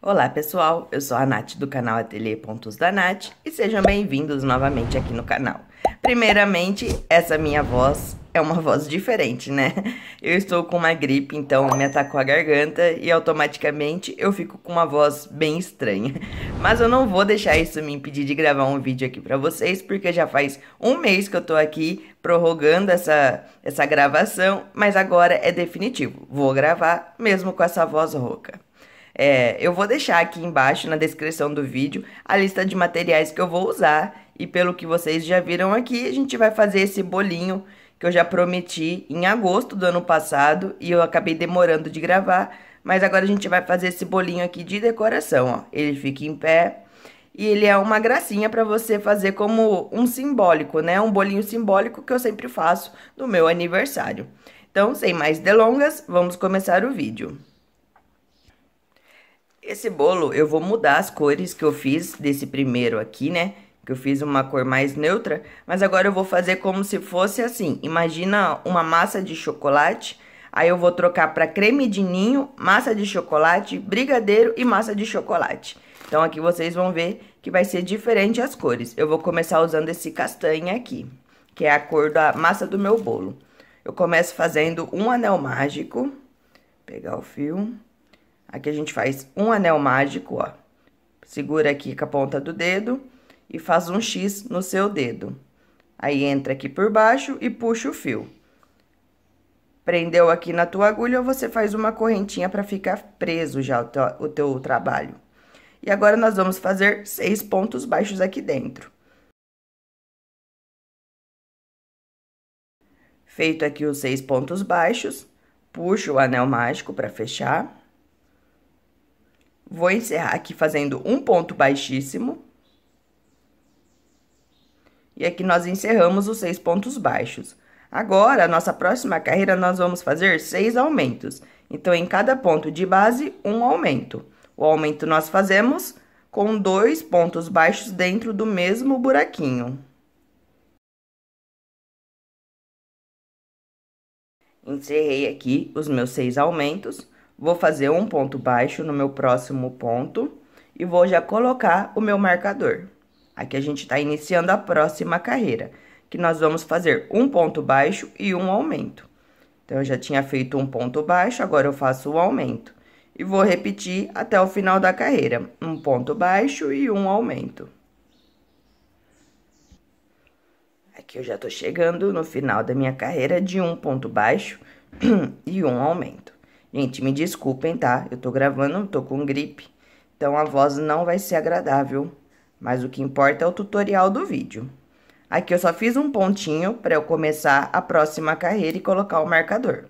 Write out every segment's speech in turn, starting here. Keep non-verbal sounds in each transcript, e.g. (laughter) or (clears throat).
Olá pessoal, eu sou a Nath do canal Ateliê Pontos da Nath e sejam bem-vindos novamente aqui no canal. Primeiramente, essa minha voz é uma voz diferente, né? Eu estou com uma gripe, então me atacou a garganta e automaticamente eu fico com uma voz bem estranha. Mas eu não vou deixar isso me impedir de gravar um vídeo aqui para vocês, porque já faz um mês que eu tô aqui prorrogando essa, essa gravação, mas agora é definitivo. Vou gravar mesmo com essa voz rouca. É, eu vou deixar aqui embaixo na descrição do vídeo a lista de materiais que eu vou usar e pelo que vocês já viram aqui, a gente vai fazer esse bolinho que eu já prometi em agosto do ano passado e eu acabei demorando de gravar, mas agora a gente vai fazer esse bolinho aqui de decoração, ó. Ele fica em pé e ele é uma gracinha para você fazer como um simbólico, né? Um bolinho simbólico que eu sempre faço no meu aniversário. Então, sem mais delongas, vamos começar o vídeo. Esse bolo, eu vou mudar as cores que eu fiz desse primeiro aqui, né? Que eu fiz uma cor mais neutra, mas agora eu vou fazer como se fosse assim. Imagina uma massa de chocolate, aí eu vou trocar para creme de ninho, massa de chocolate, brigadeiro e massa de chocolate. Então aqui vocês vão ver que vai ser diferente as cores. Eu vou começar usando esse castanho aqui, que é a cor da massa do meu bolo. Eu começo fazendo um anel mágico, pegar o fio Aqui a gente faz um anel mágico, ó. Segura aqui com a ponta do dedo e faz um X no seu dedo. Aí entra aqui por baixo e puxa o fio. Prendeu aqui na tua agulha, você faz uma correntinha para ficar preso já o teu, o teu trabalho. E agora, nós vamos fazer seis pontos baixos aqui dentro. Feito aqui os seis pontos baixos, puxa o anel mágico para fechar. Vou encerrar aqui fazendo um ponto baixíssimo. E aqui nós encerramos os seis pontos baixos. Agora, a nossa próxima carreira, nós vamos fazer seis aumentos. Então, em cada ponto de base, um aumento. O aumento nós fazemos com dois pontos baixos dentro do mesmo buraquinho. Encerrei aqui os meus seis aumentos. Vou fazer um ponto baixo no meu próximo ponto e vou já colocar o meu marcador. Aqui a gente está iniciando a próxima carreira, que nós vamos fazer um ponto baixo e um aumento. Então, eu já tinha feito um ponto baixo, agora eu faço o aumento. E vou repetir até o final da carreira, um ponto baixo e um aumento. Aqui eu já tô chegando no final da minha carreira de um ponto baixo (clears throat) e um aumento. Gente, me desculpem, tá? Eu tô gravando, tô com gripe, então a voz não vai ser agradável. Mas o que importa é o tutorial do vídeo. Aqui eu só fiz um pontinho para eu começar a próxima carreira e colocar o marcador.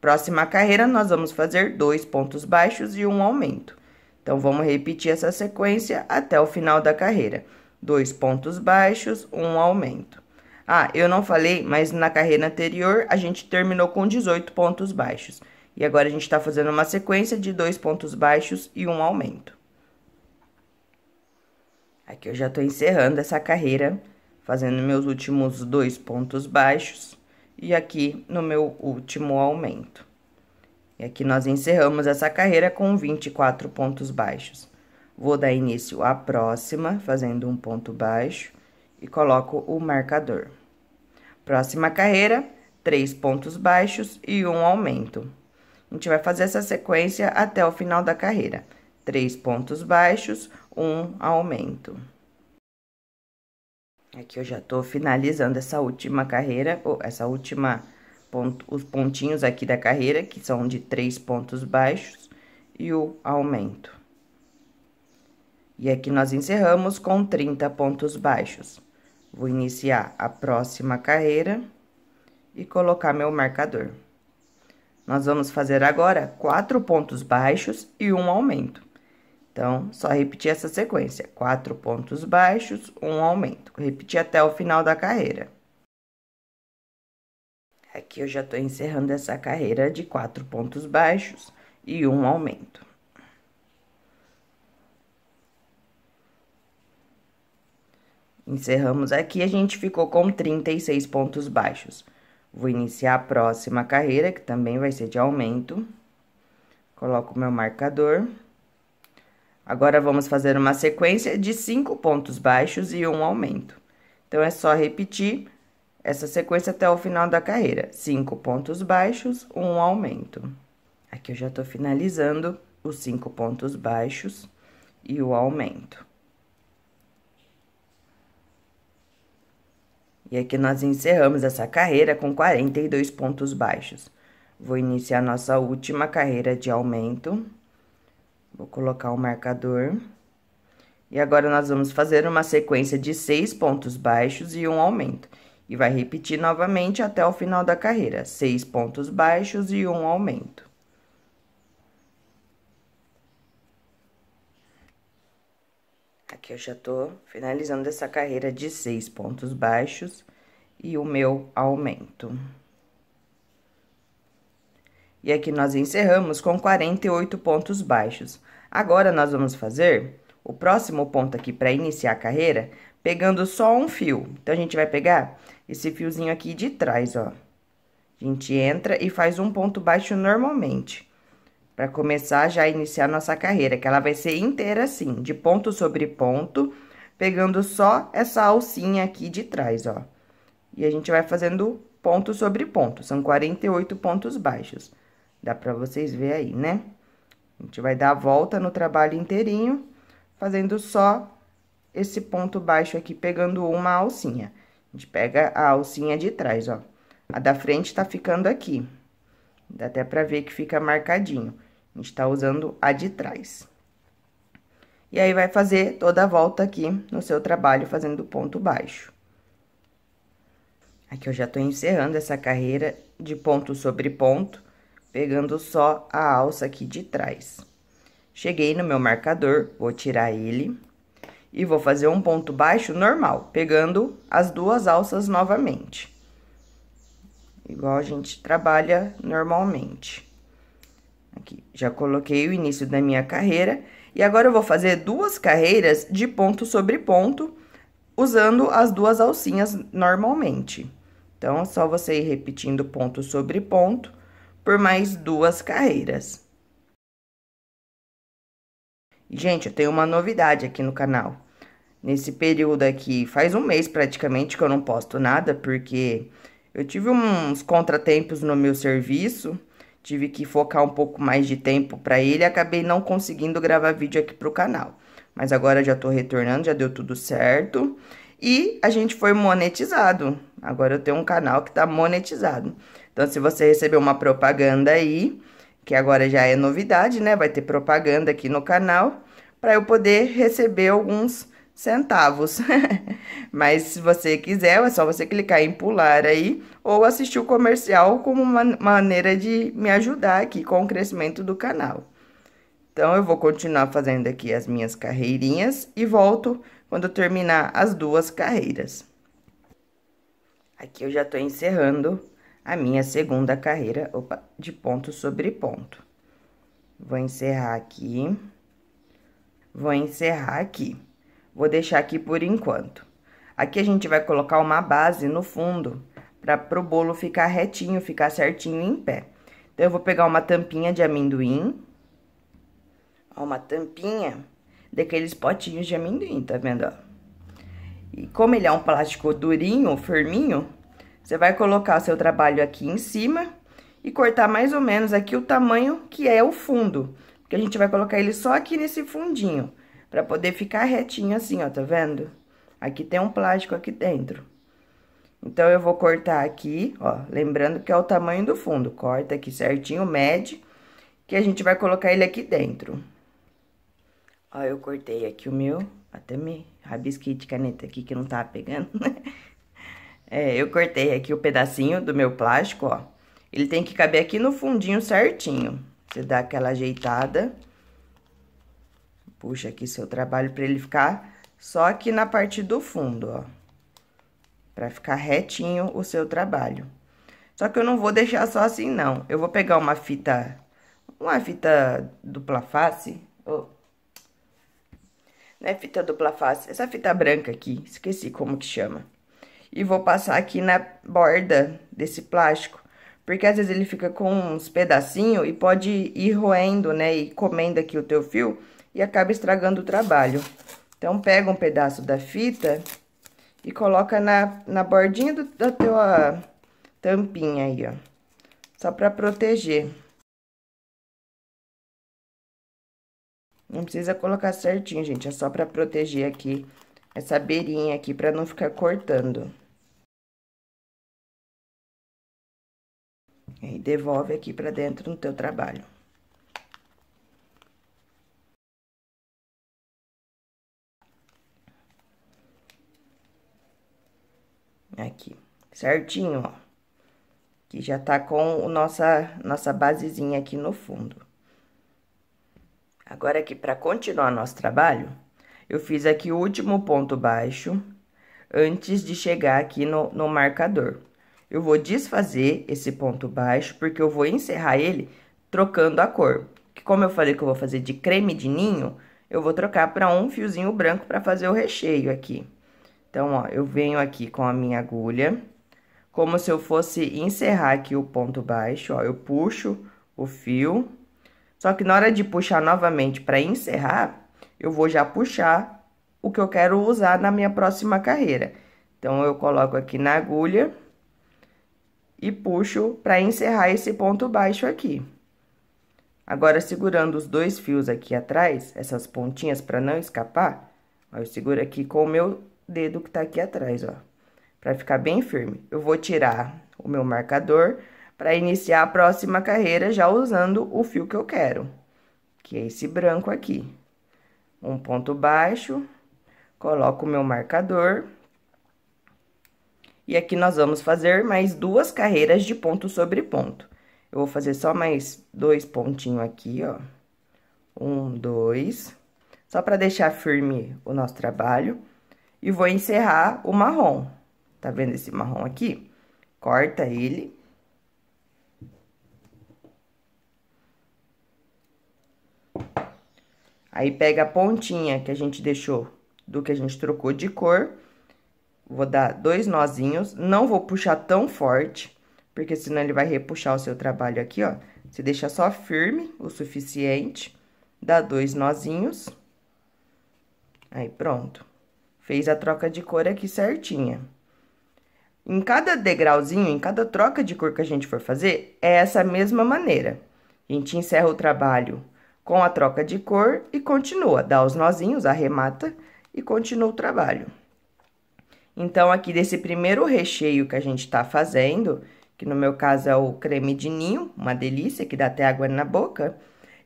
Próxima carreira, nós vamos fazer dois pontos baixos e um aumento. Então, vamos repetir essa sequência até o final da carreira. Dois pontos baixos, um aumento. Ah, eu não falei, mas na carreira anterior, a gente terminou com 18 pontos baixos. E agora a gente está fazendo uma sequência de dois pontos baixos e um aumento. Aqui eu já estou encerrando essa carreira, fazendo meus últimos dois pontos baixos e aqui no meu último aumento. E aqui nós encerramos essa carreira com 24 pontos baixos. Vou dar início à próxima, fazendo um ponto baixo e coloco o marcador. Próxima carreira, três pontos baixos e um aumento. A gente vai fazer essa sequência até o final da carreira. Três pontos baixos, um aumento. Aqui eu já tô finalizando essa última carreira, ou essa última, ponto, os pontinhos aqui da carreira, que são de três pontos baixos, e o aumento. E aqui nós encerramos com 30 pontos baixos. Vou iniciar a próxima carreira e colocar meu marcador. Nós vamos fazer agora quatro pontos baixos e um aumento. Então, só repetir essa sequência: quatro pontos baixos, um aumento. Repetir até o final da carreira. Aqui eu já estou encerrando essa carreira de quatro pontos baixos e um aumento. Encerramos aqui, a gente ficou com 36 pontos baixos. Vou iniciar a próxima carreira, que também vai ser de aumento. Coloco meu marcador. Agora, vamos fazer uma sequência de cinco pontos baixos e um aumento. Então, é só repetir essa sequência até o final da carreira. Cinco pontos baixos, um aumento. Aqui eu já tô finalizando os cinco pontos baixos e o aumento. E aqui nós encerramos essa carreira com 42 pontos baixos. Vou iniciar nossa última carreira de aumento. Vou colocar o marcador. E agora, nós vamos fazer uma sequência de seis pontos baixos e um aumento. E vai repetir novamente até o final da carreira. Seis pontos baixos e um aumento. Aqui eu já tô finalizando essa carreira de seis pontos baixos e o meu aumento. E aqui nós encerramos com 48 pontos baixos. Agora, nós vamos fazer o próximo ponto aqui para iniciar a carreira, pegando só um fio. Então, a gente vai pegar esse fiozinho aqui de trás, ó. A gente entra e faz um ponto baixo normalmente. Para começar já a iniciar nossa carreira, que ela vai ser inteira assim, de ponto sobre ponto, pegando só essa alcinha aqui de trás, ó. E a gente vai fazendo ponto sobre ponto, são 48 pontos baixos. Dá pra vocês ver aí, né? A gente vai dar a volta no trabalho inteirinho, fazendo só esse ponto baixo aqui, pegando uma alcinha. A gente pega a alcinha de trás, ó. A da frente tá ficando aqui. Dá até pra ver que fica marcadinho. A gente tá usando a de trás. E aí, vai fazer toda a volta aqui no seu trabalho, fazendo ponto baixo. Aqui eu já tô encerrando essa carreira de ponto sobre ponto, pegando só a alça aqui de trás. Cheguei no meu marcador, vou tirar ele e vou fazer um ponto baixo normal, pegando as duas alças novamente igual a gente trabalha normalmente. Aqui, já coloquei o início da minha carreira e agora eu vou fazer duas carreiras de ponto sobre ponto usando as duas alcinhas normalmente. Então, é só você ir repetindo ponto sobre ponto por mais duas carreiras. Gente, eu tenho uma novidade aqui no canal. Nesse período aqui, faz um mês praticamente que eu não posto nada, porque eu tive uns contratempos no meu serviço, tive que focar um pouco mais de tempo para ele, acabei não conseguindo gravar vídeo aqui pro canal. Mas agora já tô retornando, já deu tudo certo. E a gente foi monetizado. Agora eu tenho um canal que tá monetizado. Então, se você recebeu uma propaganda aí, que agora já é novidade, né? Vai ter propaganda aqui no canal, para eu poder receber alguns centavos. (laughs) Mas se você quiser, é só você clicar em pular aí ou assistir o comercial como uma maneira de me ajudar aqui com o crescimento do canal. Então eu vou continuar fazendo aqui as minhas carreirinhas e volto quando eu terminar as duas carreiras. Aqui eu já estou encerrando a minha segunda carreira opa, de ponto sobre ponto. Vou encerrar aqui. Vou encerrar aqui. Vou deixar aqui por enquanto. Aqui a gente vai colocar uma base no fundo, para o bolo ficar retinho, ficar certinho em pé. Então, eu vou pegar uma tampinha de amendoim, ó, uma tampinha daqueles potinhos de amendoim, tá vendo, ó? E como ele é um plástico durinho, firminho, você vai colocar seu trabalho aqui em cima e cortar mais ou menos aqui o tamanho que é o fundo. Porque a gente vai colocar ele só aqui nesse fundinho. Pra poder ficar retinho assim, ó, tá vendo? Aqui tem um plástico aqui dentro. Então, eu vou cortar aqui, ó, lembrando que é o tamanho do fundo. Corta aqui certinho, mede, que a gente vai colocar ele aqui dentro. Ó, eu cortei aqui o meu, até me rabisquei de caneta aqui que não tava pegando, (laughs) né? É, eu cortei aqui o pedacinho do meu plástico, ó. Ele tem que caber aqui no fundinho certinho. Você dá aquela ajeitada Puxa aqui seu trabalho para ele ficar só aqui na parte do fundo, ó. para ficar retinho o seu trabalho. Só que eu não vou deixar só assim, não. Eu vou pegar uma fita, uma fita dupla face. Oh. Não é fita dupla face, essa fita branca aqui, esqueci como que chama. E vou passar aqui na borda desse plástico. Porque às vezes ele fica com uns pedacinhos e pode ir roendo, né? E comendo aqui o teu fio e acaba estragando o trabalho. Então, pega um pedaço da fita e coloca na, na bordinha do, da tua tampinha aí, ó. Só pra proteger. Não precisa colocar certinho, gente. É só pra proteger aqui essa beirinha aqui, pra não ficar cortando. E devolve aqui pra dentro no teu trabalho. Aqui, certinho, ó. Que já tá com nossa, nossa basezinha aqui no fundo. Agora aqui, para continuar nosso trabalho, eu fiz aqui o último ponto baixo, antes de chegar aqui no, no marcador. Eu vou desfazer esse ponto baixo, porque eu vou encerrar ele trocando a cor. Que como eu falei que eu vou fazer de creme de ninho, eu vou trocar para um fiozinho branco para fazer o recheio aqui. Então, ó, eu venho aqui com a minha agulha, como se eu fosse encerrar aqui o ponto baixo, ó, eu puxo o fio. Só que na hora de puxar novamente para encerrar, eu vou já puxar o que eu quero usar na minha próxima carreira. Então, eu coloco aqui na agulha e puxo para encerrar esse ponto baixo aqui. Agora, segurando os dois fios aqui atrás, essas pontinhas para não escapar, ó, eu seguro aqui com o meu dedo que tá aqui atrás, ó. Pra ficar bem firme. Eu vou tirar o meu marcador para iniciar a próxima carreira já usando o fio que eu quero. Que é esse branco aqui. Um ponto baixo, coloco o meu marcador. E aqui nós vamos fazer mais duas carreiras de ponto sobre ponto. Eu vou fazer só mais dois pontinhos aqui, ó. Um, dois. Só para deixar firme o nosso trabalho. E vou encerrar o marrom. Tá vendo esse marrom aqui? Corta ele. Aí, pega a pontinha que a gente deixou, do que a gente trocou de cor. Vou dar dois nozinhos. Não vou puxar tão forte, porque senão ele vai repuxar o seu trabalho aqui, ó. Você deixa só firme o suficiente. Dá dois nozinhos. Aí, pronto. Fez a troca de cor aqui certinha. Em cada degrauzinho, em cada troca de cor que a gente for fazer, é essa mesma maneira. A gente encerra o trabalho com a troca de cor e continua. Dá os nozinhos, arremata e continua o trabalho. Então, aqui desse primeiro recheio que a gente tá fazendo, que no meu caso é o creme de ninho, uma delícia, que dá até água na boca,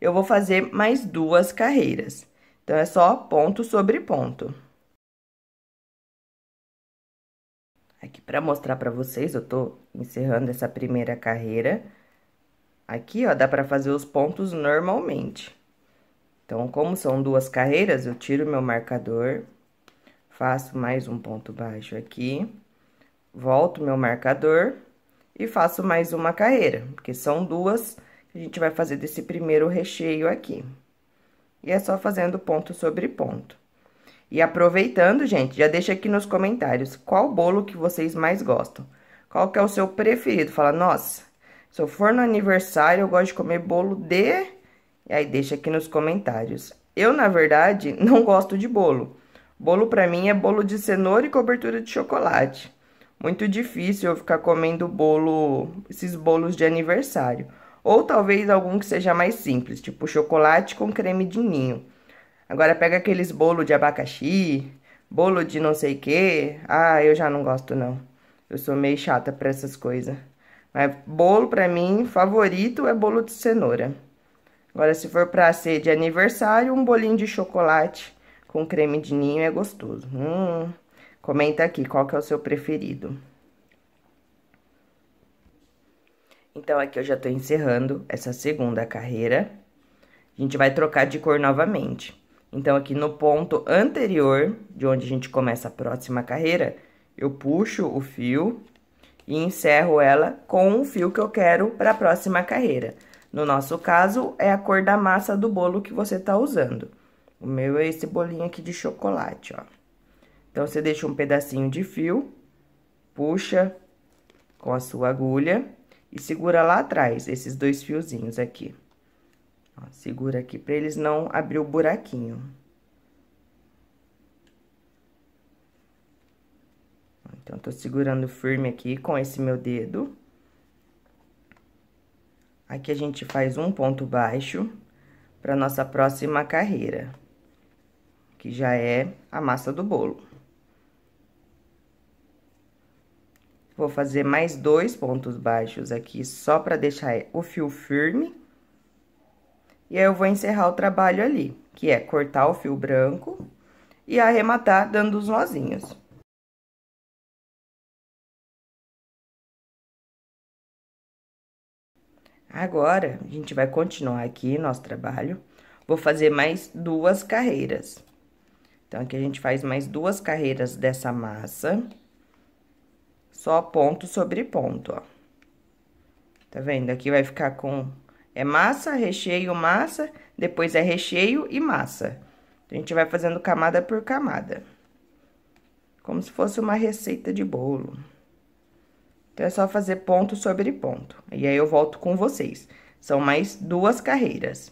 eu vou fazer mais duas carreiras. Então, é só ponto sobre ponto. Aqui, para mostrar para vocês, eu tô encerrando essa primeira carreira. Aqui, ó, dá para fazer os pontos normalmente. Então, como são duas carreiras, eu tiro meu marcador, faço mais um ponto baixo aqui, volto meu marcador e faço mais uma carreira, porque são duas que a gente vai fazer desse primeiro recheio aqui. E é só fazendo ponto sobre ponto. E aproveitando, gente, já deixa aqui nos comentários qual bolo que vocês mais gostam. Qual que é o seu preferido? Fala, nossa, se eu for no aniversário, eu gosto de comer bolo de... E aí, deixa aqui nos comentários. Eu, na verdade, (laughs) não gosto de bolo. Bolo pra mim é bolo de cenoura e cobertura de chocolate. Muito difícil eu ficar comendo bolo, esses bolos de aniversário. Ou talvez algum que seja mais simples, tipo chocolate com creme de ninho. Agora pega aqueles bolo de abacaxi, bolo de não sei que. Ah, eu já não gosto não. Eu sou meio chata para essas coisas. Mas bolo para mim favorito é bolo de cenoura. Agora se for para ser de aniversário, um bolinho de chocolate com creme de ninho é gostoso. Hum. Comenta aqui qual que é o seu preferido. Então aqui eu já tô encerrando essa segunda carreira. A gente vai trocar de cor novamente. Então, aqui no ponto anterior, de onde a gente começa a próxima carreira, eu puxo o fio e encerro ela com o fio que eu quero para a próxima carreira. No nosso caso, é a cor da massa do bolo que você tá usando. O meu é esse bolinho aqui de chocolate, ó. Então, você deixa um pedacinho de fio, puxa com a sua agulha e segura lá atrás esses dois fiozinhos aqui. Ó, segura aqui para eles não abrir o buraquinho. Então, tô segurando firme aqui com esse meu dedo. Aqui a gente faz um ponto baixo para nossa próxima carreira, que já é a massa do bolo. Vou fazer mais dois pontos baixos aqui, só para deixar o fio firme e aí, eu vou encerrar o trabalho ali, que é cortar o fio branco e arrematar dando os nozinhos. Agora, a gente vai continuar aqui nosso trabalho. Vou fazer mais duas carreiras. Então, aqui a gente faz mais duas carreiras dessa massa. Só ponto sobre ponto, ó. Tá vendo? Aqui vai ficar com é massa, recheio, massa, depois é recheio e massa. A gente vai fazendo camada por camada. Como se fosse uma receita de bolo. Então, é só fazer ponto sobre ponto. E aí, eu volto com vocês. São mais duas carreiras.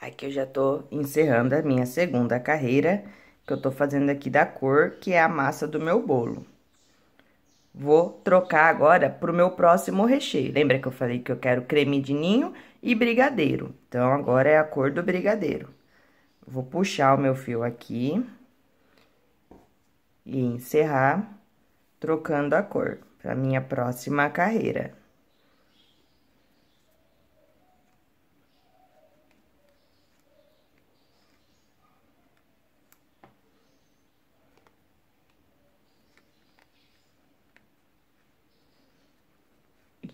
Aqui eu já tô encerrando a minha segunda carreira, que eu tô fazendo aqui da cor, que é a massa do meu bolo. Vou trocar agora para o meu próximo recheio. Lembra que eu falei que eu quero creme de ninho e brigadeiro? Então, agora é a cor do brigadeiro. Vou puxar o meu fio aqui e encerrar trocando a cor para minha próxima carreira.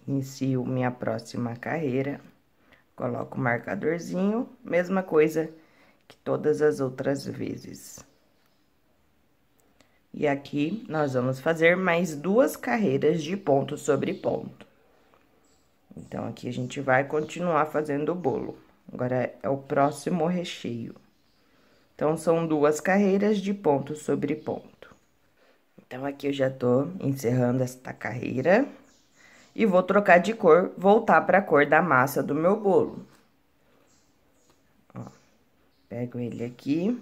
Inicio minha próxima carreira, coloco o marcadorzinho, mesma coisa que todas as outras vezes. E aqui, nós vamos fazer mais duas carreiras de ponto sobre ponto. Então, aqui a gente vai continuar fazendo o bolo. Agora, é o próximo recheio. Então, são duas carreiras de ponto sobre ponto. Então, aqui eu já tô encerrando esta carreira e vou trocar de cor, voltar para a cor da massa do meu bolo. Ó, pego ele aqui.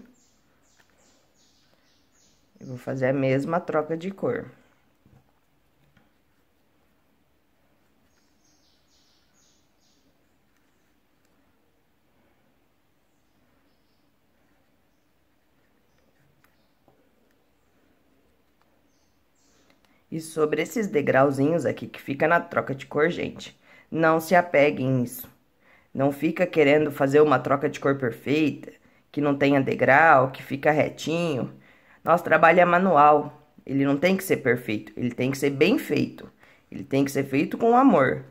Eu vou fazer a mesma troca de cor. E sobre esses degrauzinhos aqui que fica na troca de cor, gente, não se apeguem nisso. Não fica querendo fazer uma troca de cor perfeita, que não tenha degrau, que fica retinho. Nosso trabalho é manual. Ele não tem que ser perfeito, ele tem que ser bem feito. Ele tem que ser feito com amor.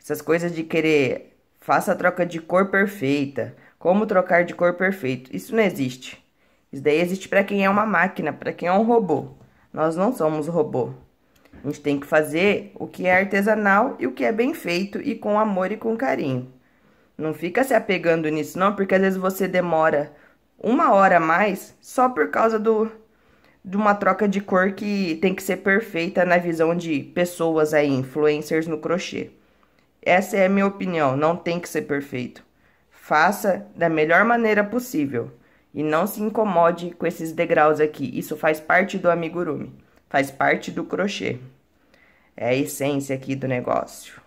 Essas coisas de querer faça a troca de cor perfeita, como trocar de cor perfeito, isso não existe. Isso daí existe para quem é uma máquina, para quem é um robô. Nós não somos robô. A gente tem que fazer o que é artesanal e o que é bem feito e com amor e com carinho. Não fica se apegando nisso não, porque às vezes você demora uma hora a mais só por causa do de uma troca de cor que tem que ser perfeita na visão de pessoas aí, influencers no crochê. Essa é a minha opinião, não tem que ser perfeito. Faça da melhor maneira possível. E não se incomode com esses degraus aqui, isso faz parte do amigurumi, faz parte do crochê. É a essência aqui do negócio.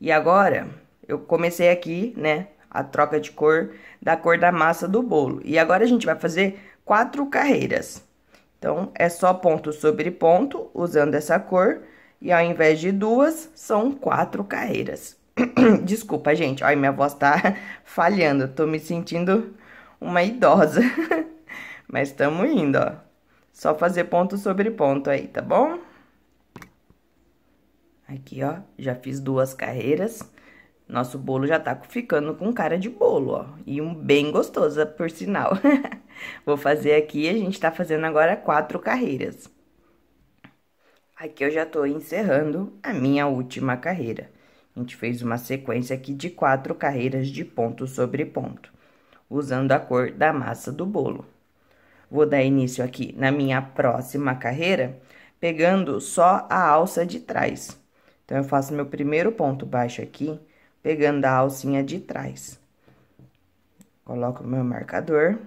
E agora, eu comecei aqui, né, a troca de cor da cor da massa do bolo. E agora a gente vai fazer quatro carreiras. Então, é só ponto sobre ponto, usando essa cor, e ao invés de duas, são quatro carreiras. (clears throat) Desculpa, gente, olha, minha voz tá (laughs) falhando, tô me sentindo uma idosa. (laughs) Mas estamos indo, ó. Só fazer ponto sobre ponto aí, tá bom? Aqui, ó, já fiz duas carreiras. Nosso bolo já tá ficando com cara de bolo, ó. E um bem gostoso, por sinal. (laughs) Vou fazer aqui, a gente tá fazendo agora quatro carreiras. Aqui eu já tô encerrando a minha última carreira. A gente fez uma sequência aqui de quatro carreiras de ponto sobre ponto usando a cor da massa do bolo. Vou dar início aqui na minha próxima carreira, pegando só a alça de trás. Então, eu faço meu primeiro ponto baixo aqui, pegando a alcinha de trás. Coloco meu marcador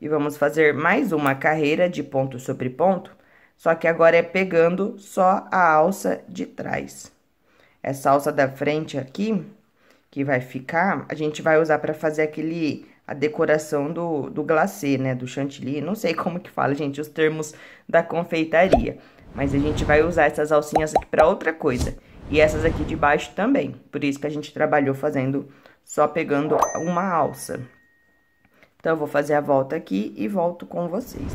e vamos fazer mais uma carreira de ponto sobre ponto, só que agora é pegando só a alça de trás. Essa alça da frente aqui, que vai ficar, a gente vai usar para fazer aquele a decoração do, do glacê, né? Do chantilly, não sei como que fala, gente, os termos da confeitaria. Mas a gente vai usar essas alcinhas aqui para outra coisa. E essas aqui de baixo também. Por isso que a gente trabalhou fazendo só pegando uma alça. Então, eu vou fazer a volta aqui e volto com vocês.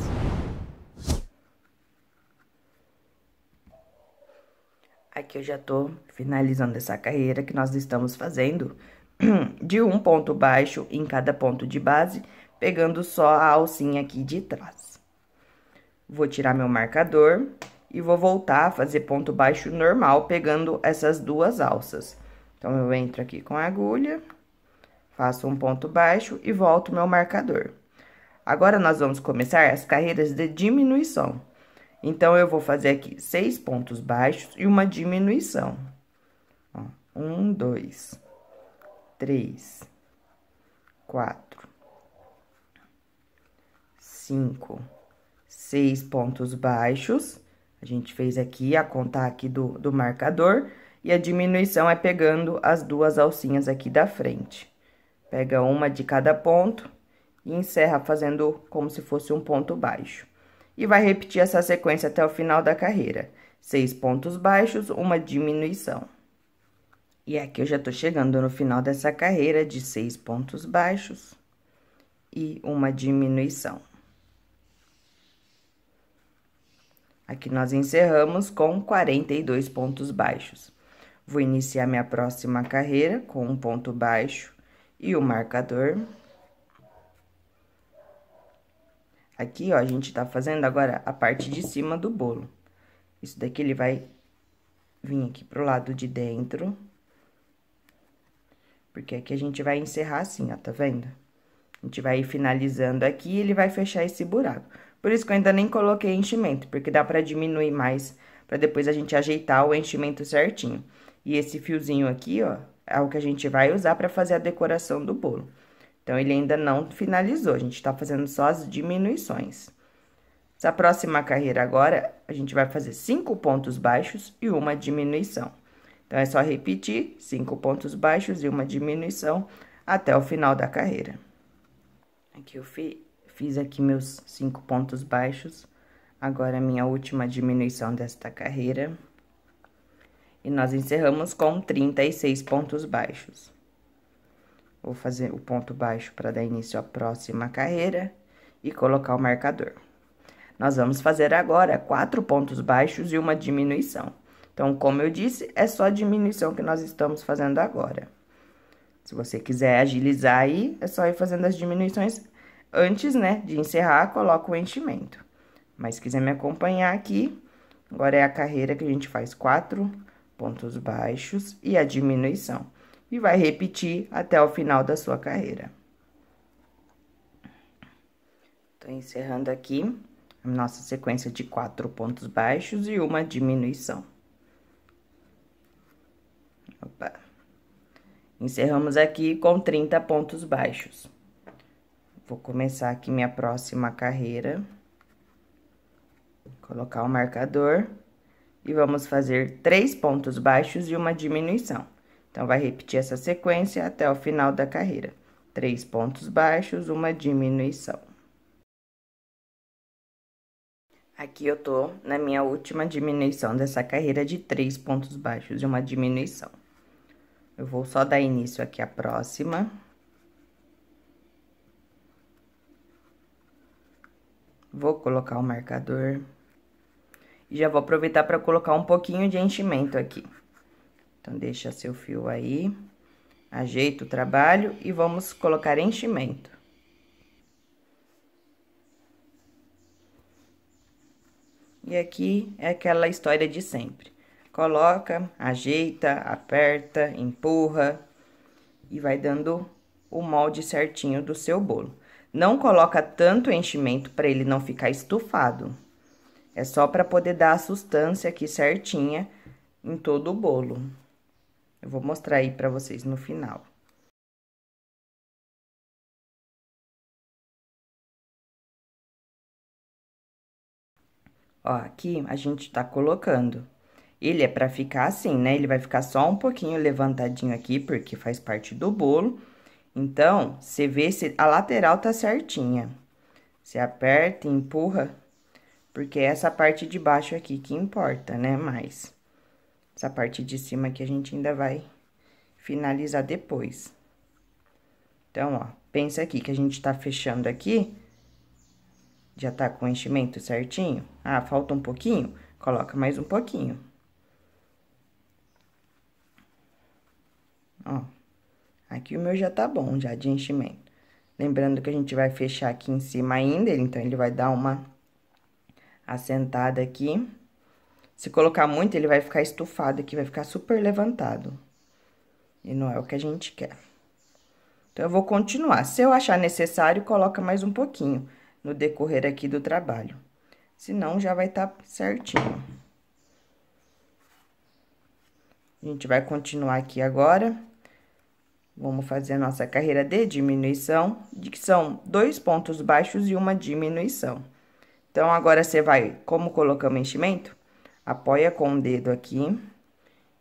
Aqui eu já tô finalizando essa carreira que nós estamos fazendo de um ponto baixo em cada ponto de base, pegando só a alcinha aqui de trás. Vou tirar meu marcador e vou voltar a fazer ponto baixo normal, pegando essas duas alças. Então, eu entro aqui com a agulha, faço um ponto baixo e volto meu marcador. Agora, nós vamos começar as carreiras de diminuição. Então, eu vou fazer aqui seis pontos baixos e uma diminuição. Ó, um, dois, três, quatro, cinco, seis pontos baixos. A gente fez aqui a contar aqui do, do marcador. E a diminuição é pegando as duas alcinhas aqui da frente. Pega uma de cada ponto e encerra fazendo como se fosse um ponto baixo. E vai repetir essa sequência até o final da carreira. Seis pontos baixos, uma diminuição. E aqui eu já tô chegando no final dessa carreira de seis pontos baixos e uma diminuição. Aqui nós encerramos com 42 pontos baixos. Vou iniciar minha próxima carreira com um ponto baixo e o marcador. Aqui, ó, a gente tá fazendo agora a parte de cima do bolo. Isso daqui ele vai vir aqui pro lado de dentro porque aqui a gente vai encerrar assim, ó, tá vendo? A gente vai ir finalizando aqui e ele vai fechar esse buraco. Por isso que eu ainda nem coloquei enchimento, porque dá pra diminuir mais, pra depois a gente ajeitar o enchimento certinho. E esse fiozinho aqui, ó, é o que a gente vai usar pra fazer a decoração do bolo. Então, ele ainda não finalizou, a gente tá fazendo só as diminuições. Essa próxima carreira agora, a gente vai fazer cinco pontos baixos e uma diminuição. Então, é só repetir cinco pontos baixos e uma diminuição até o final da carreira. Aqui eu fi, fiz aqui meus cinco pontos baixos, agora minha última diminuição desta carreira. E nós encerramos com 36 pontos baixos. Vou fazer o ponto baixo para dar início à próxima carreira e colocar o marcador. Nós vamos fazer agora quatro pontos baixos e uma diminuição. Então, como eu disse, é só a diminuição que nós estamos fazendo agora. Se você quiser agilizar aí, é só ir fazendo as diminuições antes, né, de encerrar, coloca o enchimento. Mas se quiser me acompanhar aqui, agora é a carreira que a gente faz quatro pontos baixos e a diminuição. E vai repetir até o final da sua carreira. Tô encerrando aqui a nossa sequência de quatro pontos baixos e uma diminuição. Opa. Encerramos aqui com 30 pontos baixos. Vou começar aqui minha próxima carreira. Colocar o marcador. E vamos fazer três pontos baixos e uma diminuição. Então, vai repetir essa sequência até o final da carreira. Três pontos baixos, uma diminuição. Aqui eu tô na minha última diminuição dessa carreira de três pontos baixos e uma diminuição. Eu vou só dar início aqui à próxima. Vou colocar o marcador. E já vou aproveitar para colocar um pouquinho de enchimento aqui. Então, deixa seu fio aí. Ajeita o trabalho e vamos colocar enchimento. E aqui é aquela história de sempre coloca, ajeita, aperta, empurra e vai dando o molde certinho do seu bolo. Não coloca tanto enchimento para ele não ficar estufado. É só para poder dar a sustância aqui certinha em todo o bolo. Eu vou mostrar aí para vocês no final. Ó, aqui a gente tá colocando ele é pra ficar assim, né? Ele vai ficar só um pouquinho levantadinho aqui, porque faz parte do bolo. Então, você vê se a lateral tá certinha. Você aperta e empurra, porque é essa parte de baixo aqui que importa, né? Mais. Essa parte de cima que a gente ainda vai finalizar depois. Então, ó, pensa aqui que a gente tá fechando aqui. Já tá com o enchimento certinho? Ah, falta um pouquinho? Coloca mais um pouquinho. ó. Aqui o meu já tá bom, já de enchimento. Lembrando que a gente vai fechar aqui em cima ainda, então ele vai dar uma assentada aqui. Se colocar muito, ele vai ficar estufado aqui, vai ficar super levantado. E não é o que a gente quer. Então, eu vou continuar. Se eu achar necessário, coloca mais um pouquinho no decorrer aqui do trabalho. Senão, já vai estar tá certinho. A gente vai continuar aqui agora. Vamos fazer a nossa carreira de diminuição, que são dois pontos baixos e uma diminuição. Então, agora você vai, como colocamos enchimento, apoia com o dedo aqui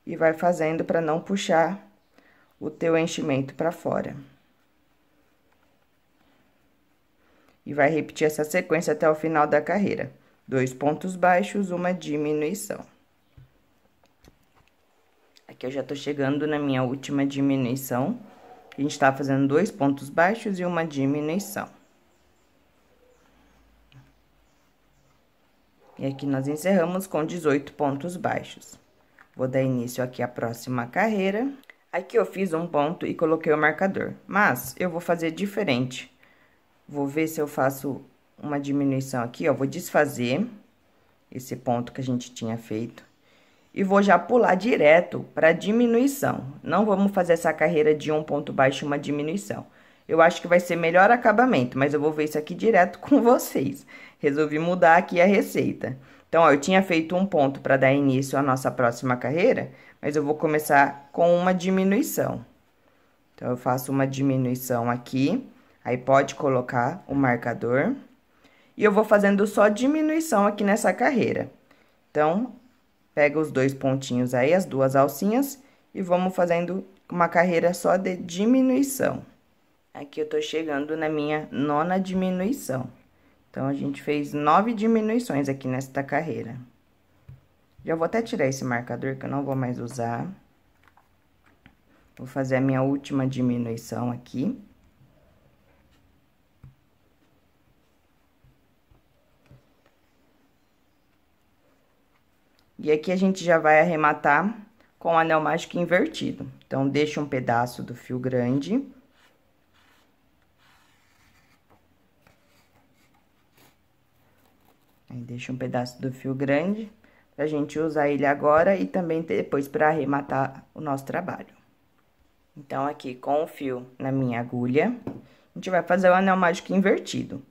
e vai fazendo para não puxar o teu enchimento para fora. E vai repetir essa sequência até o final da carreira. Dois pontos baixos, uma diminuição. Aqui eu já tô chegando na minha última diminuição. A gente tá fazendo dois pontos baixos e uma diminuição. E aqui nós encerramos com 18 pontos baixos. Vou dar início aqui à próxima carreira. Aqui eu fiz um ponto e coloquei o marcador, mas eu vou fazer diferente. Vou ver se eu faço uma diminuição aqui, ó, vou desfazer esse ponto que a gente tinha feito e vou já pular direto para diminuição. Não vamos fazer essa carreira de um ponto baixo uma diminuição. Eu acho que vai ser melhor acabamento, mas eu vou ver isso aqui direto (laughs) com vocês. Resolvi mudar aqui a receita. Então, ó, eu tinha feito um ponto para dar início à nossa próxima carreira, mas eu vou começar com uma diminuição. Então, eu faço uma diminuição aqui, aí pode colocar o marcador. E eu vou fazendo só diminuição aqui nessa carreira. Então, Pega os dois pontinhos aí, as duas alcinhas, e vamos fazendo uma carreira só de diminuição. Aqui eu tô chegando na minha nona diminuição. Então, a gente fez nove diminuições aqui nesta carreira. Já vou até tirar esse marcador que eu não vou mais usar. Vou fazer a minha última diminuição aqui. E aqui a gente já vai arrematar com o anel mágico invertido. Então, deixa um pedaço do fio grande. Aí, deixa um pedaço do fio grande pra gente usar ele agora e também depois para arrematar o nosso trabalho. Então, aqui com o fio na minha agulha, a gente vai fazer o anel mágico invertido.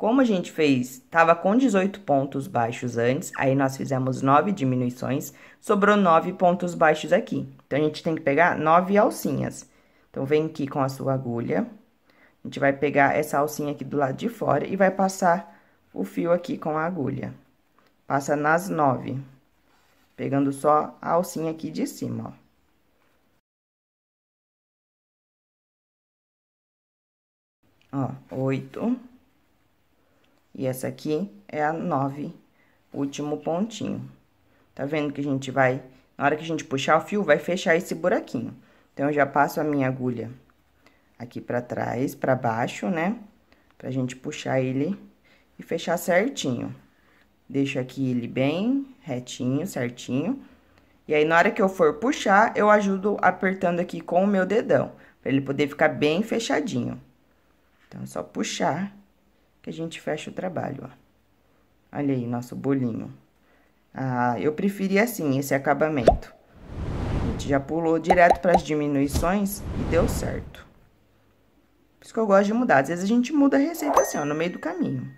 Como a gente fez, estava com 18 pontos baixos antes, aí nós fizemos 9 diminuições, sobrou 9 pontos baixos aqui. Então, a gente tem que pegar 9 alcinhas. Então, vem aqui com a sua agulha. A gente vai pegar essa alcinha aqui do lado de fora e vai passar o fio aqui com a agulha. Passa nas 9, pegando só a alcinha aqui de cima, ó. Ó, oito, e essa aqui é a nove, último pontinho. Tá vendo que a gente vai, na hora que a gente puxar o fio, vai fechar esse buraquinho. Então, eu já passo a minha agulha aqui pra trás, pra baixo, né? Pra gente puxar ele e fechar certinho. Deixo aqui ele bem retinho, certinho. E aí, na hora que eu for puxar, eu ajudo apertando aqui com o meu dedão, pra ele poder ficar bem fechadinho. Então, é só puxar que a gente fecha o trabalho, ó. Olha aí, nosso bolinho. Ah, eu preferi assim, esse acabamento. A gente já pulou direto para as diminuições e deu certo. Por isso que eu gosto de mudar. Às vezes a gente muda a receita assim, ó, no meio do caminho.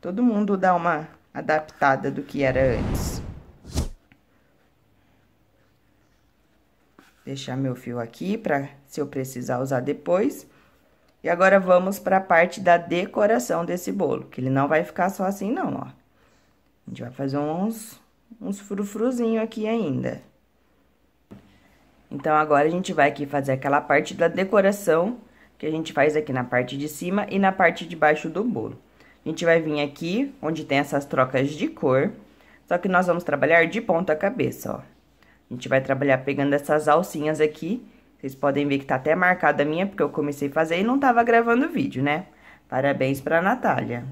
Todo mundo dá uma adaptada do que era antes. Deixar meu fio aqui para se eu precisar usar depois. E agora vamos para a parte da decoração desse bolo, que ele não vai ficar só assim não, ó. A gente vai fazer uns, uns frufruzinho aqui ainda. Então, agora a gente vai aqui fazer aquela parte da decoração que a gente faz aqui na parte de cima e na parte de baixo do bolo. A gente vai vir aqui, onde tem essas trocas de cor, só que nós vamos trabalhar de ponta cabeça, ó. A gente vai trabalhar pegando essas alcinhas aqui vocês podem ver que tá até marcada a minha, porque eu comecei a fazer e não tava gravando o vídeo, né? Parabéns pra Natália.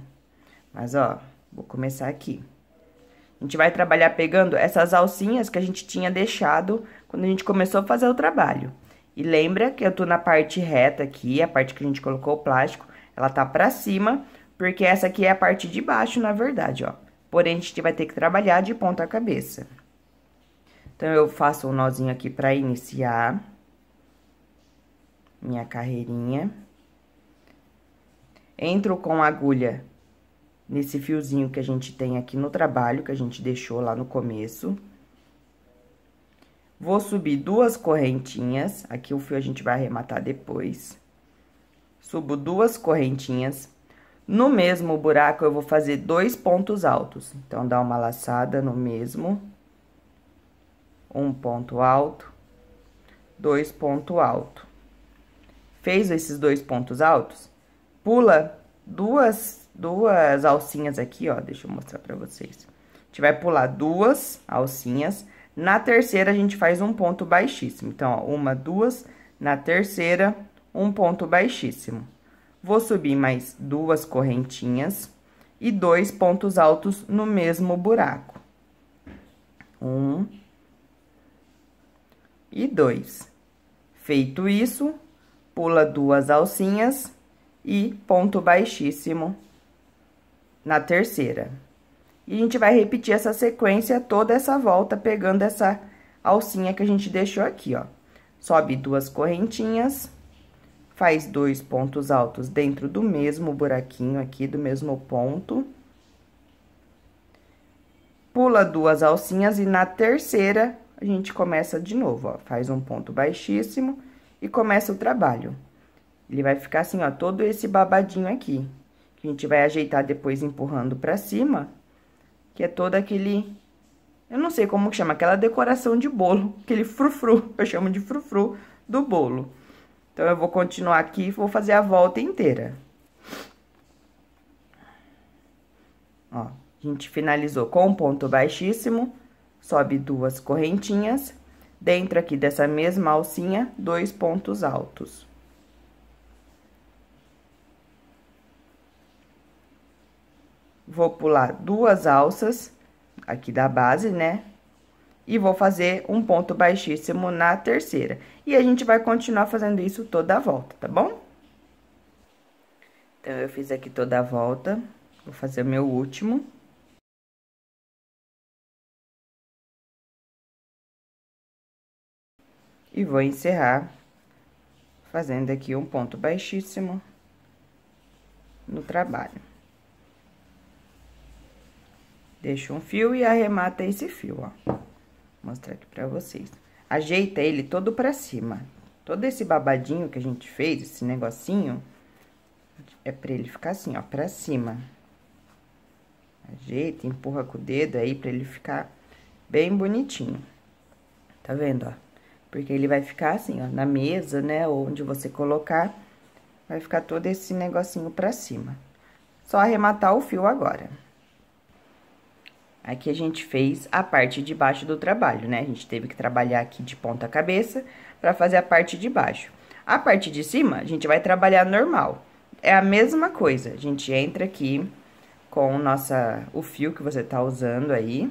Mas, ó, vou começar aqui. A gente vai trabalhar pegando essas alcinhas que a gente tinha deixado quando a gente começou a fazer o trabalho. E lembra que eu tô na parte reta aqui, a parte que a gente colocou o plástico, ela tá pra cima, porque essa aqui é a parte de baixo, na verdade, ó. Porém, a gente vai ter que trabalhar de ponta cabeça. Então, eu faço um nozinho aqui pra iniciar minha carreirinha. Entro com a agulha nesse fiozinho que a gente tem aqui no trabalho, que a gente deixou lá no começo. Vou subir duas correntinhas, aqui o fio a gente vai arrematar depois. Subo duas correntinhas. No mesmo buraco, eu vou fazer dois pontos altos. Então, dá uma laçada no mesmo. Um ponto alto, dois ponto alto fez esses dois pontos altos, pula duas, duas alcinhas aqui, ó, deixa eu mostrar pra vocês. A gente vai pular duas alcinhas, na terceira a gente faz um ponto baixíssimo. Então, ó, uma, duas, na terceira, um ponto baixíssimo. Vou subir mais duas correntinhas e dois pontos altos no mesmo buraco. Um e dois. Feito isso, pula duas alcinhas e ponto baixíssimo na terceira. E a gente vai repetir essa sequência toda essa volta, pegando essa alcinha que a gente deixou aqui, ó. Sobe duas correntinhas, faz dois pontos altos dentro do mesmo buraquinho aqui, do mesmo ponto. Pula duas alcinhas e na terceira, a gente começa de novo, ó. Faz um ponto baixíssimo e começa o trabalho. Ele vai ficar assim, ó, todo esse babadinho aqui, que a gente vai ajeitar depois empurrando pra cima, que é todo aquele... Eu não sei como chama, aquela decoração de bolo, (laughs) aquele frufru, eu chamo de frufru do bolo. Então, eu vou continuar aqui e vou fazer a volta inteira. Ó, a gente finalizou com um ponto baixíssimo, sobe duas correntinhas, dentro aqui dessa mesma alcinha, dois pontos altos. Vou pular duas alças aqui da base, né? E vou fazer um ponto baixíssimo na terceira. E a gente vai continuar fazendo isso toda a volta, tá bom? Então, eu fiz aqui toda a volta, vou fazer o meu último. E vou encerrar fazendo aqui um ponto baixíssimo no trabalho. Deixo um fio e arremata esse fio, ó. Vou mostrar aqui pra vocês. Ajeita ele todo pra cima. Todo esse babadinho que a gente fez, esse negocinho, é pra ele ficar assim, ó, pra cima. Ajeita, empurra com o dedo aí pra ele ficar bem bonitinho. Tá vendo, ó? Porque ele vai ficar assim, ó, na mesa, né, onde você colocar, vai ficar todo esse negocinho pra cima. Só arrematar o fio agora. Aqui a gente fez a parte de baixo do trabalho, né? A gente teve que trabalhar aqui de ponta cabeça pra fazer a parte de baixo. A parte de cima, a gente vai trabalhar normal. É a mesma coisa, a gente entra aqui com nossa, o fio que você tá usando aí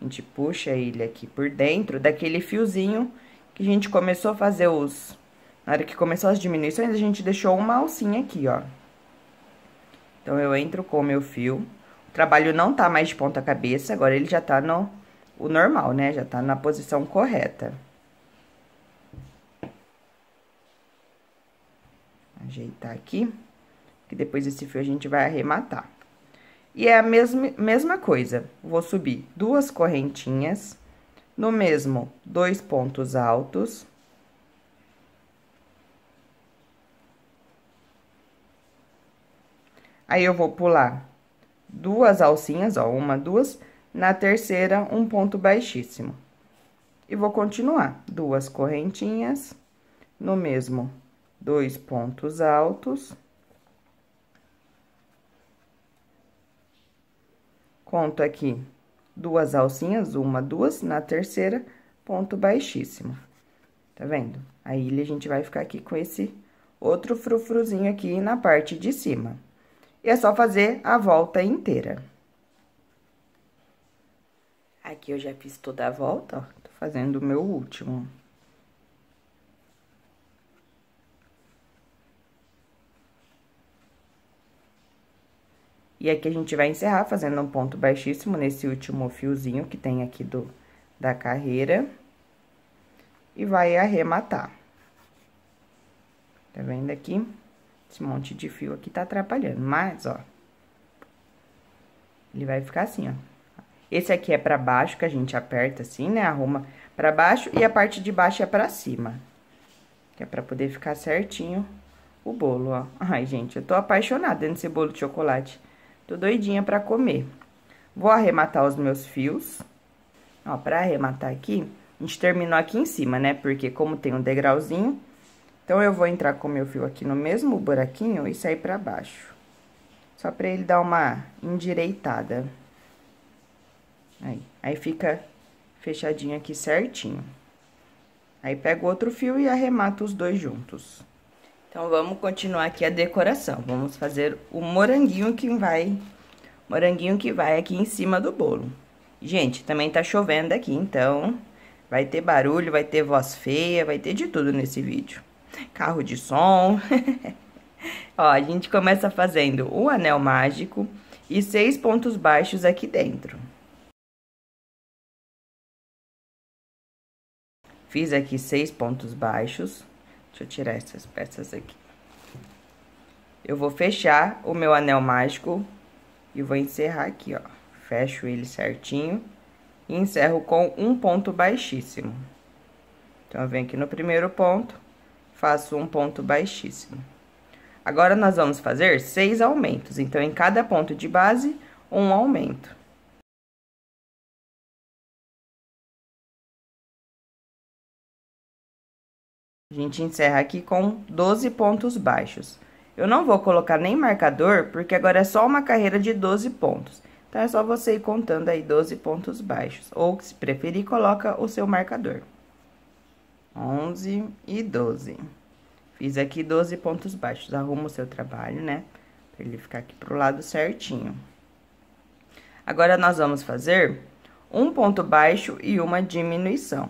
a gente puxa ele aqui por dentro daquele fiozinho que a gente começou a fazer os... Na hora que começou as diminuições, a gente deixou uma alcinha aqui, ó. Então, eu entro com o meu fio. O trabalho não tá mais de ponta cabeça, agora ele já tá no o normal, né? Já tá na posição correta. Ajeitar aqui, que depois esse fio a gente vai arrematar. E é a mesma, mesma coisa, vou subir duas correntinhas, no mesmo dois pontos altos. Aí, eu vou pular duas alcinhas, ó, uma, duas, na terceira, um ponto baixíssimo. E vou continuar, duas correntinhas, no mesmo dois pontos altos. Conto aqui duas alcinhas, uma, duas, na terceira, ponto baixíssimo. Tá vendo? Aí, a gente vai ficar aqui com esse outro frufruzinho aqui na parte de cima. E é só fazer a volta inteira. Aqui eu já fiz toda a volta, ó, tô fazendo o meu último. E aqui a gente vai encerrar fazendo um ponto baixíssimo nesse último fiozinho que tem aqui do, da carreira. E vai arrematar. Tá vendo aqui? Esse monte de fio aqui tá atrapalhando, mas, ó. Ele vai ficar assim, ó. Esse aqui é pra baixo, que a gente aperta assim, né? Arruma pra baixo e a parte de baixo é pra cima. Que é pra poder ficar certinho o bolo, ó. Ai, gente, eu tô apaixonada nesse bolo de chocolate. Tô doidinha pra comer. Vou arrematar os meus fios. Ó, pra arrematar aqui, a gente terminou aqui em cima, né? Porque como tem um degrauzinho, então eu vou entrar com o meu fio aqui no mesmo buraquinho e sair pra baixo. Só pra ele dar uma endireitada. Aí, aí fica fechadinho aqui certinho. Aí, pego outro fio e arremato os dois juntos. Então, vamos continuar aqui a decoração. Vamos fazer o moranguinho que vai... Moranguinho que vai aqui em cima do bolo. Gente, também tá chovendo aqui, então... Vai ter barulho, vai ter voz feia, vai ter de tudo nesse vídeo. Carro de som... (laughs) Ó, a gente começa fazendo o anel mágico e seis pontos baixos aqui dentro. Fiz aqui seis pontos baixos. Deixa eu tirar essas peças aqui. Eu vou fechar o meu anel mágico e vou encerrar aqui, ó. Fecho ele certinho e encerro com um ponto baixíssimo. Então, eu venho aqui no primeiro ponto, faço um ponto baixíssimo. Agora, nós vamos fazer seis aumentos. Então, em cada ponto de base, um aumento. A gente encerra aqui com 12 pontos baixos. Eu não vou colocar nem marcador, porque agora é só uma carreira de 12 pontos. Então, é só você ir contando aí 12 pontos baixos. Ou, se preferir, coloca o seu marcador. 11 e 12. Fiz aqui 12 pontos baixos. Arruma o seu trabalho, né? Pra ele ficar aqui pro lado certinho. Agora, nós vamos fazer um ponto baixo e uma diminuição.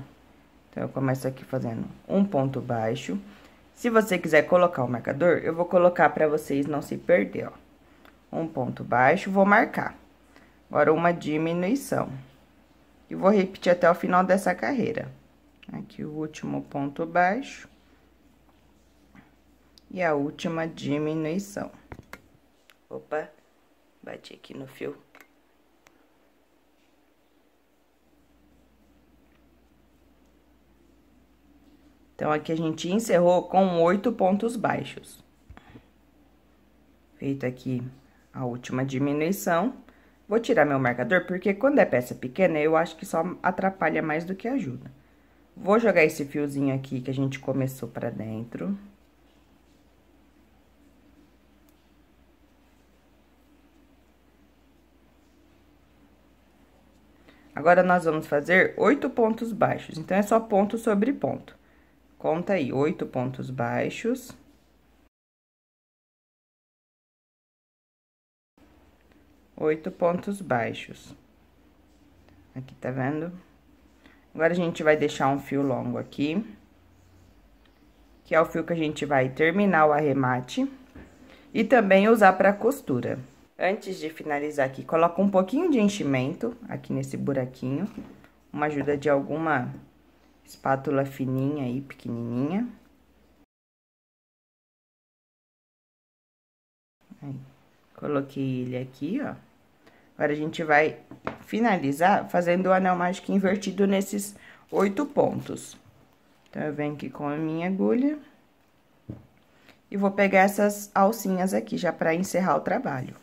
Então, eu começo aqui fazendo um ponto baixo. Se você quiser colocar o marcador, eu vou colocar para vocês não se perder, ó. Um ponto baixo, vou marcar. Agora, uma diminuição. E vou repetir até o final dessa carreira. Aqui, o último ponto baixo. E a última diminuição. Opa, bati aqui no fio. Então, aqui a gente encerrou com oito pontos baixos. Feito aqui a última diminuição, vou tirar meu marcador, porque quando é peça pequena, eu acho que só atrapalha mais do que ajuda. Vou jogar esse fiozinho aqui que a gente começou pra dentro. Agora, nós vamos fazer oito pontos baixos, então, é só ponto sobre ponto. Conta aí, oito pontos baixos. Oito pontos baixos. Aqui, tá vendo? Agora, a gente vai deixar um fio longo aqui. Que é o fio que a gente vai terminar o arremate. E também usar pra costura. Antes de finalizar aqui, coloca um pouquinho de enchimento aqui nesse buraquinho. Uma ajuda de alguma Espátula fininha e pequenininha. Aí, coloquei ele aqui, ó. Agora, a gente vai finalizar fazendo o anel mágico invertido nesses oito pontos. Então, eu venho aqui com a minha agulha. E vou pegar essas alcinhas aqui, já para encerrar o trabalho.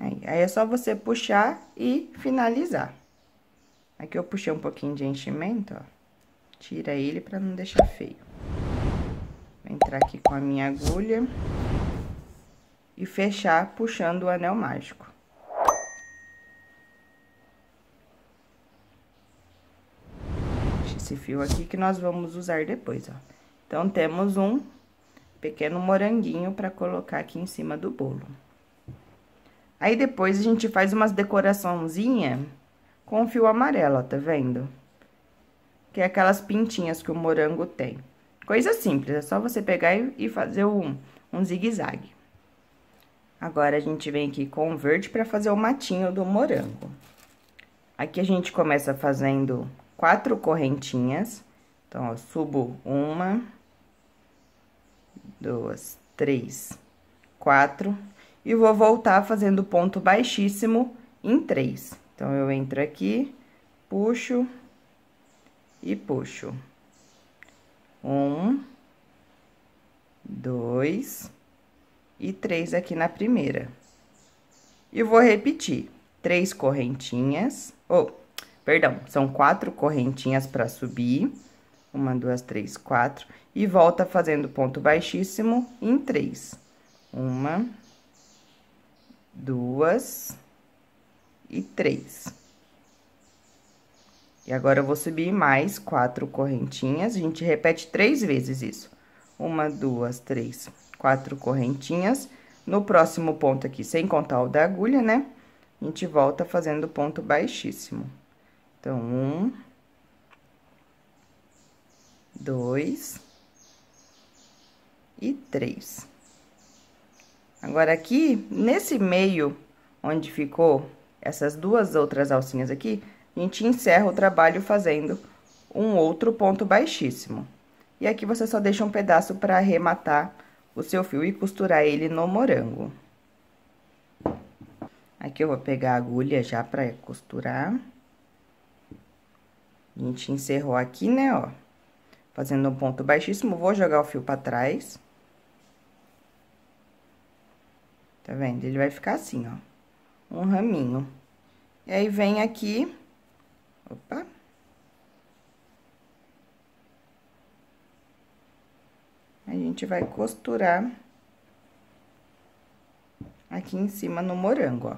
Aí, aí, é só você puxar e finalizar. Aqui eu puxei um pouquinho de enchimento, ó. Tira ele pra não deixar feio. Vou entrar aqui com a minha agulha. E fechar puxando o anel mágico. Deixa esse fio aqui que nós vamos usar depois, ó. Então, temos um pequeno moranguinho pra colocar aqui em cima do bolo. Aí depois a gente faz umas decoraçãozinha com fio amarelo, ó, tá vendo? Que é aquelas pintinhas que o morango tem. Coisa simples, é só você pegar e fazer um, um zigue-zague. Agora, a gente vem aqui com o verde para fazer o matinho do morango. Aqui a gente começa fazendo quatro correntinhas. Então, ó, subo uma, duas, três, quatro e vou voltar fazendo ponto baixíssimo em três. Então, eu entro aqui, puxo e puxo. Um, dois e três aqui na primeira. E vou repetir três correntinhas, ou, oh, perdão, são quatro correntinhas para subir. Uma, duas, três, quatro. E volta fazendo ponto baixíssimo em três. Uma, duas e três. E agora, eu vou subir mais quatro correntinhas, a gente repete três vezes isso. Uma, duas, três, quatro correntinhas. No próximo ponto aqui, sem contar o da agulha, né? A gente volta fazendo ponto baixíssimo. Então, um... Dois... E três. Agora, aqui, nesse meio onde ficou essas duas outras alcinhas aqui, a gente encerra o trabalho fazendo um outro ponto baixíssimo. E aqui você só deixa um pedaço para arrematar o seu fio e costurar ele no morango. Aqui eu vou pegar a agulha já para costurar. A gente encerrou aqui, né, ó. Fazendo um ponto baixíssimo, vou jogar o fio para trás. Tá vendo? Ele vai ficar assim, ó. Um raminho. E aí, vem aqui... Opa! A gente vai costurar aqui em cima no morango, ó.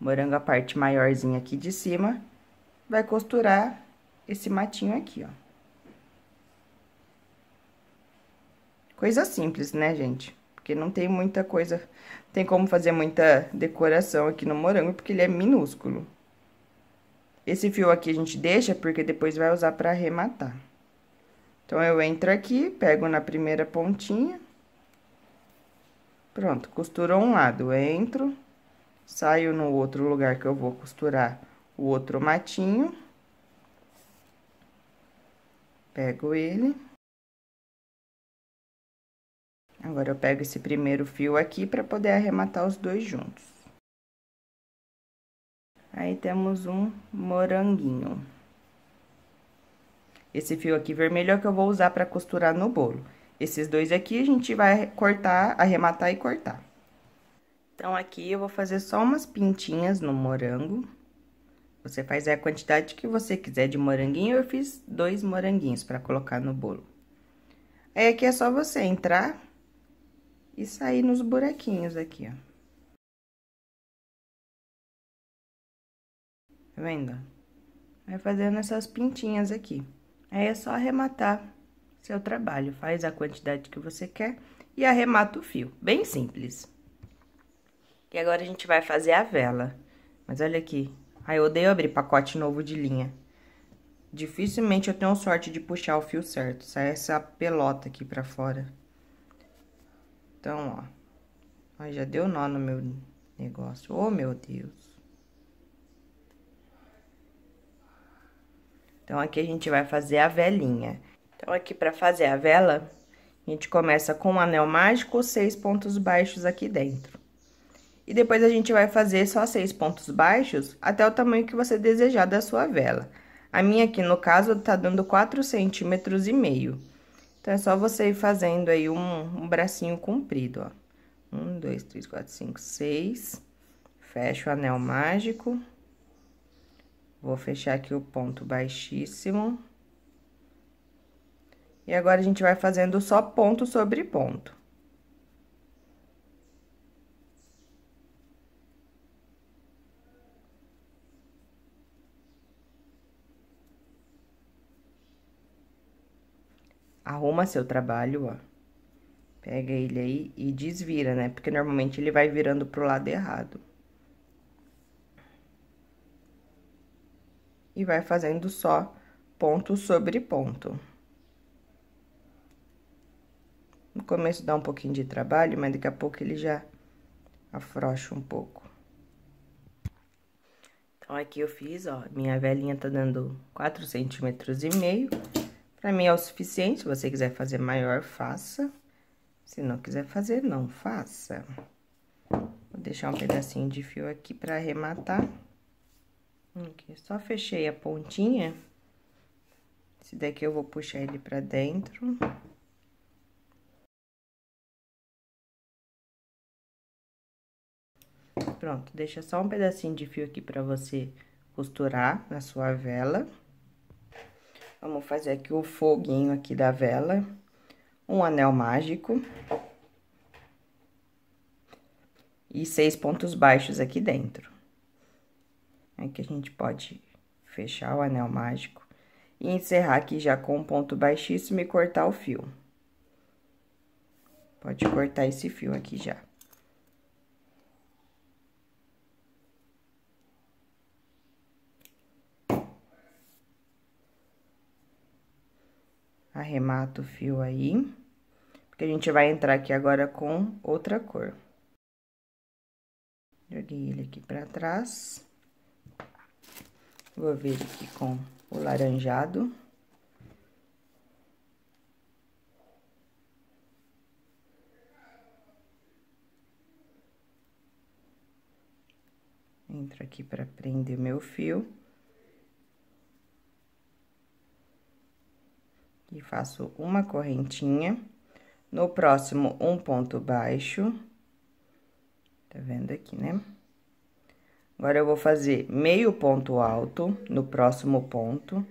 Morango a parte maiorzinha aqui de cima, vai costurar esse matinho aqui, ó. Coisa simples, né, gente? porque não tem muita coisa, tem como fazer muita decoração aqui no morango, porque ele é minúsculo. Esse fio aqui a gente deixa, porque depois vai usar pra arrematar. Então, eu entro aqui, pego na primeira pontinha. Pronto, costurou um lado, entro, saio no outro lugar que eu vou costurar o outro matinho. Pego ele. Agora, eu pego esse primeiro fio aqui para poder arrematar os dois juntos. Aí, temos um moranguinho. Esse fio aqui vermelho é o que eu vou usar para costurar no bolo. Esses dois aqui, a gente vai cortar, arrematar e cortar. Então, aqui eu vou fazer só umas pintinhas no morango. Você faz a quantidade que você quiser de moranguinho, eu fiz dois moranguinhos para colocar no bolo. Aí, aqui é só você entrar e sair nos buraquinhos aqui, ó. Tá vendo? Vai fazendo essas pintinhas aqui. Aí é só arrematar seu trabalho. Faz a quantidade que você quer e arremata o fio. Bem simples. E agora a gente vai fazer a vela. Mas olha aqui. aí eu odeio abrir pacote novo de linha. Dificilmente eu tenho sorte de puxar o fio certo. Sai essa pelota aqui pra fora. Então, ó. Ó, já deu nó no meu negócio. Oh, meu Deus. Então, aqui a gente vai fazer a velinha. Então, aqui pra fazer a vela, a gente começa com um anel mágico, seis pontos baixos aqui dentro. E depois a gente vai fazer só seis pontos baixos até o tamanho que você desejar da sua vela. A minha aqui, no caso, tá dando quatro centímetros e meio. Então, é só você ir fazendo aí um, um bracinho comprido, ó. Um, dois, três, quatro, cinco, seis. Fecha o anel mágico. Vou fechar aqui o ponto baixíssimo. E agora, a gente vai fazendo só ponto sobre ponto. arruma seu trabalho, ó. Pega ele aí e desvira, né? Porque normalmente ele vai virando pro lado errado. E vai fazendo só ponto sobre ponto. No começo dá um pouquinho de trabalho, mas daqui a pouco ele já afrouxa um pouco. Então, aqui eu fiz, ó, minha velhinha tá dando 4 centímetros e meio. Pra mim é o suficiente, se você quiser fazer maior, faça. Se não quiser fazer, não faça. Vou deixar um pedacinho de fio aqui pra arrematar. Aqui, só fechei a pontinha. Esse daqui eu vou puxar ele pra dentro. Pronto, deixa só um pedacinho de fio aqui pra você costurar na sua vela. Vamos fazer aqui o foguinho aqui da vela. Um anel mágico. E seis pontos baixos aqui dentro. Aqui a gente pode fechar o anel mágico. E encerrar aqui já com um ponto baixíssimo e cortar o fio. Pode cortar esse fio aqui já. arremato o fio aí, porque a gente vai entrar aqui agora com outra cor. Joguei ele aqui pra trás. Vou ver aqui com o laranjado. Entro aqui para prender meu fio. e faço uma correntinha. No próximo, um ponto baixo. Tá vendo aqui, né? Agora, eu vou fazer meio ponto alto no próximo ponto.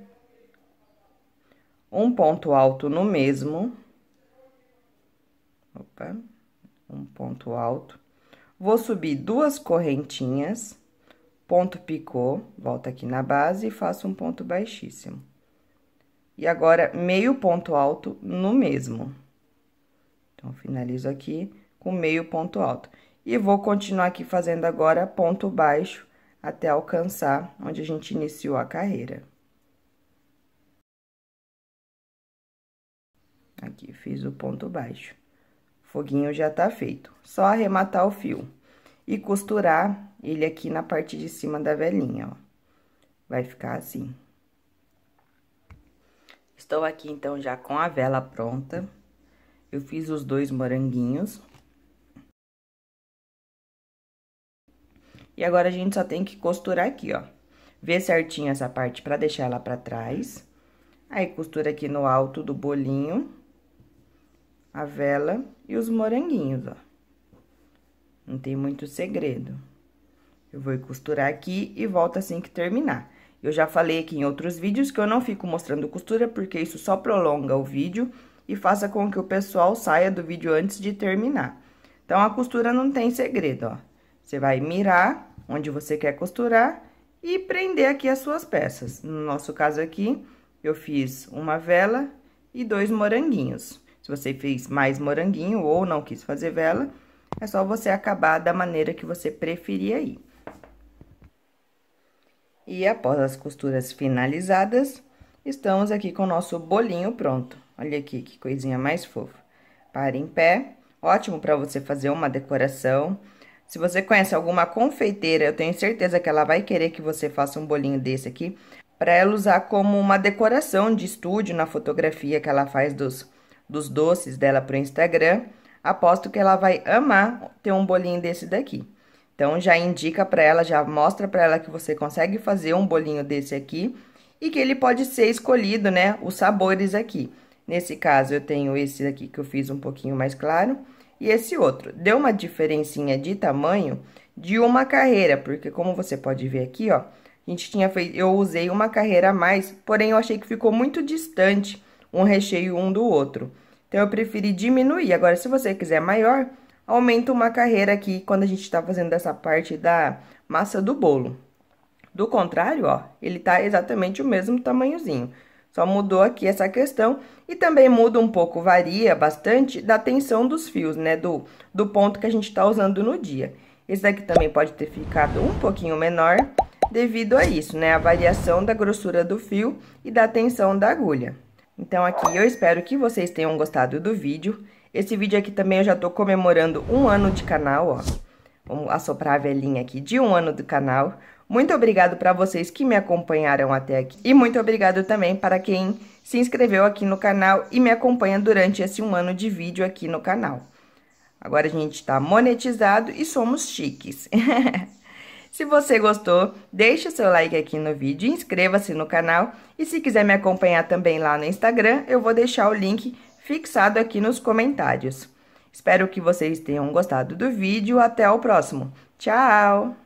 Um ponto alto no mesmo. Opa, um ponto alto. Vou subir duas correntinhas, ponto picô, volta aqui na base e faço um ponto baixíssimo. E agora, meio ponto alto no mesmo. Então, finalizo aqui com meio ponto alto. E vou continuar aqui fazendo agora ponto baixo até alcançar onde a gente iniciou a carreira. Aqui, fiz o ponto baixo. Foguinho já tá feito. Só arrematar o fio e costurar ele aqui na parte de cima da velhinha, ó. Vai ficar assim. Estou aqui, então, já com a vela pronta. Eu fiz os dois moranguinhos. E agora, a gente só tem que costurar aqui, ó. Ver certinho essa parte pra deixar ela pra trás. Aí, costura aqui no alto do bolinho, a vela e os moranguinhos, ó. Não tem muito segredo. Eu vou costurar aqui e volto assim que terminar. Eu já falei aqui em outros vídeos que eu não fico mostrando costura, porque isso só prolonga o vídeo e faça com que o pessoal saia do vídeo antes de terminar. Então, a costura não tem segredo, ó. Você vai mirar onde você quer costurar e prender aqui as suas peças. No nosso caso aqui, eu fiz uma vela e dois moranguinhos. Se você fez mais moranguinho ou não quis fazer vela, é só você acabar da maneira que você preferir aí. E após as costuras finalizadas, estamos aqui com o nosso bolinho pronto. Olha aqui que coisinha mais fofa. Para em pé, ótimo para você fazer uma decoração. Se você conhece alguma confeiteira, eu tenho certeza que ela vai querer que você faça um bolinho desse aqui, para ela usar como uma decoração de estúdio na fotografia que ela faz dos, dos doces dela para o Instagram. Aposto que ela vai amar ter um bolinho desse daqui. Então já indica para ela, já mostra para ela que você consegue fazer um bolinho desse aqui e que ele pode ser escolhido, né, os sabores aqui. Nesse caso eu tenho esse aqui que eu fiz um pouquinho mais claro e esse outro. Deu uma diferencinha de tamanho de uma carreira, porque como você pode ver aqui, ó, a gente tinha feito, eu usei uma carreira a mais, porém eu achei que ficou muito distante um recheio um do outro. Então eu preferi diminuir. Agora se você quiser maior, aumenta uma carreira aqui quando a gente está fazendo essa parte da massa do bolo. Do contrário, ó, ele tá exatamente o mesmo tamanhozinho. Só mudou aqui essa questão e também muda um pouco, varia bastante da tensão dos fios, né? Do, do ponto que a gente está usando no dia. Esse daqui também pode ter ficado um pouquinho menor devido a isso, né? A variação da grossura do fio e da tensão da agulha. Então aqui eu espero que vocês tenham gostado do vídeo. Esse vídeo aqui também eu já tô comemorando um ano de canal, ó. Vamos assoprar a velhinha aqui de um ano do canal. Muito obrigado para vocês que me acompanharam até aqui. E muito obrigado também para quem se inscreveu aqui no canal e me acompanha durante esse um ano de vídeo aqui no canal. Agora a gente está monetizado e somos chiques. (laughs) se você gostou, deixe seu like aqui no vídeo, inscreva-se no canal e se quiser me acompanhar também lá no Instagram, eu vou deixar o link fixado aqui nos comentários. Espero que vocês tenham gostado do vídeo. Até o próximo. Tchau!